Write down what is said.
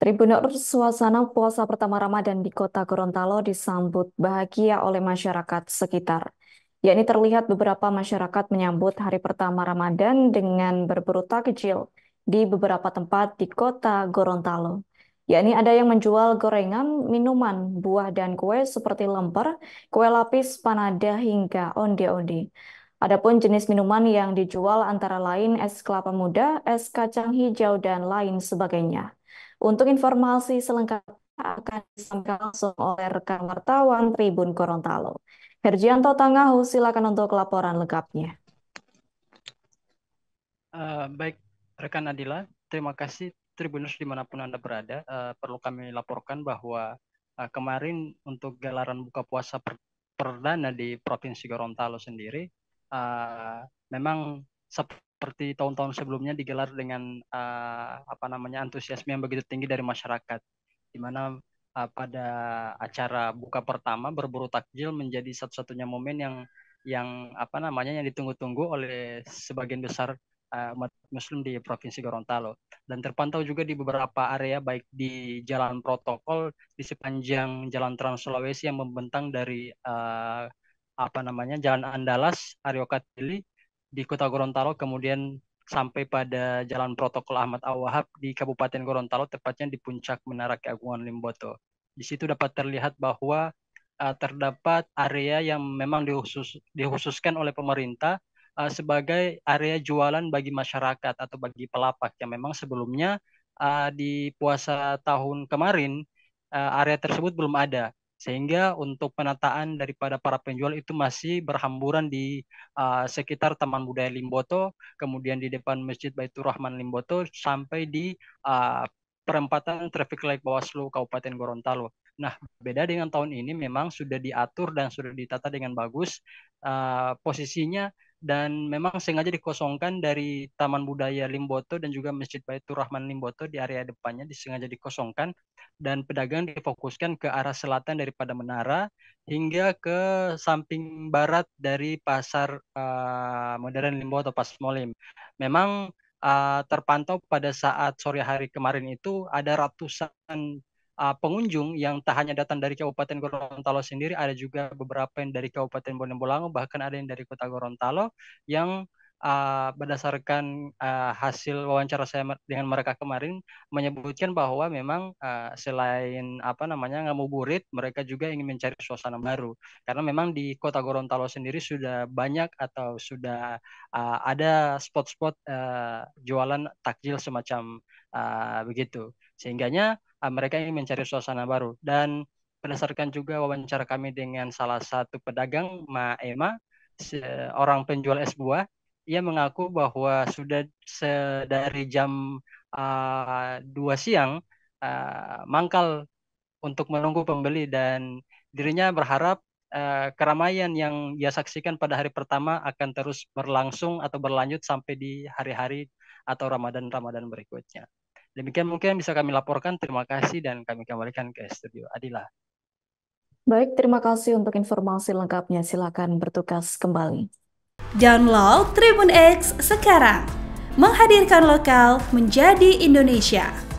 Tribuners, suasana puasa pertama Ramadan di kota Gorontalo disambut bahagia oleh masyarakat sekitar. Yakni terlihat beberapa masyarakat menyambut hari pertama Ramadan dengan berburu kecil di beberapa tempat di kota Gorontalo. Yakni ada yang menjual gorengan, minuman, buah dan kue seperti lemper, kue lapis, panada hingga onde-onde. Adapun jenis minuman yang dijual antara lain es kelapa muda, es kacang hijau dan lain sebagainya. Untuk informasi selengkapnya akan disampaikan langsung oleh rekan wartawan Tribun Gorontalo. Herjianto Tangahu, silakan untuk laporan lengkapnya. Uh, baik, rekan Adila, terima kasih Tribunus dimanapun Anda berada. Uh, perlu kami laporkan bahwa uh, kemarin untuk gelaran buka puasa per perdana di Provinsi Gorontalo sendiri, uh, memang seperti seperti tahun-tahun sebelumnya digelar dengan uh, apa namanya antusiasme yang begitu tinggi dari masyarakat di mana uh, pada acara buka pertama berburu takjil menjadi satu-satunya momen yang yang apa namanya yang ditunggu-tunggu oleh sebagian besar uh, umat muslim di Provinsi Gorontalo dan terpantau juga di beberapa area baik di jalan protokol di sepanjang jalan Trans Sulawesi yang membentang dari uh, apa namanya Jalan Andalas, Aryo Katili di Kota Gorontalo, kemudian sampai pada Jalan Protokol Ahmad Awahab di Kabupaten Gorontalo, tepatnya di puncak Menara Keagungan Limboto. Di situ dapat terlihat bahwa uh, terdapat area yang memang dihusus, dihususkan oleh pemerintah uh, sebagai area jualan bagi masyarakat atau bagi pelapak yang memang sebelumnya uh, di puasa tahun kemarin uh, area tersebut belum ada sehingga untuk penataan daripada para penjual itu masih berhamburan di uh, sekitar Taman Budaya Limboto, kemudian di depan Masjid Baitur Rahman Limboto sampai di uh, perempatan traffic light Bawaslu Kabupaten Gorontalo. Nah, beda dengan tahun ini memang sudah diatur dan sudah ditata dengan bagus. Uh, posisinya dan memang sengaja dikosongkan dari Taman Budaya Limboto dan juga Masjid Baitur Rahman Limboto di area depannya disengaja dikosongkan dan pedagang difokuskan ke arah selatan daripada menara hingga ke samping barat dari pasar uh, modern Limboto Pas Molim. Memang uh, terpantau pada saat sore hari kemarin itu ada ratusan uh, pengunjung yang tak hanya datang dari Kabupaten Gorontalo sendiri, ada juga beberapa yang dari Kabupaten Bonembolango, bahkan ada yang dari Kota Gorontalo yang uh, berdasarkan uh, hasil wawancara saya dengan mereka kemarin menyebutkan bahwa memang uh, selain apa namanya ngabuburit mereka juga ingin mencari suasana baru karena memang di Kota Gorontalo sendiri sudah banyak atau sudah uh, ada spot-spot uh, jualan takjil semacam uh, begitu sehingganya Ah, mereka ingin mencari suasana baru. Dan berdasarkan juga wawancara kami dengan salah satu pedagang, Ma Ema, orang penjual es buah, ia mengaku bahwa sudah dari jam uh, ah, 2 siang uh, mangkal untuk menunggu pembeli dan dirinya berharap Uh, keramaian yang ia saksikan pada hari pertama akan terus berlangsung atau berlanjut sampai di hari-hari atau Ramadan-Ramadan berikutnya. Demikian mungkin bisa kami laporkan. Terima kasih dan kami kembalikan ke studio. Adila. Baik, terima kasih untuk informasi lengkapnya. Silakan bertugas kembali. Download Tribun X sekarang. Menghadirkan lokal menjadi Indonesia.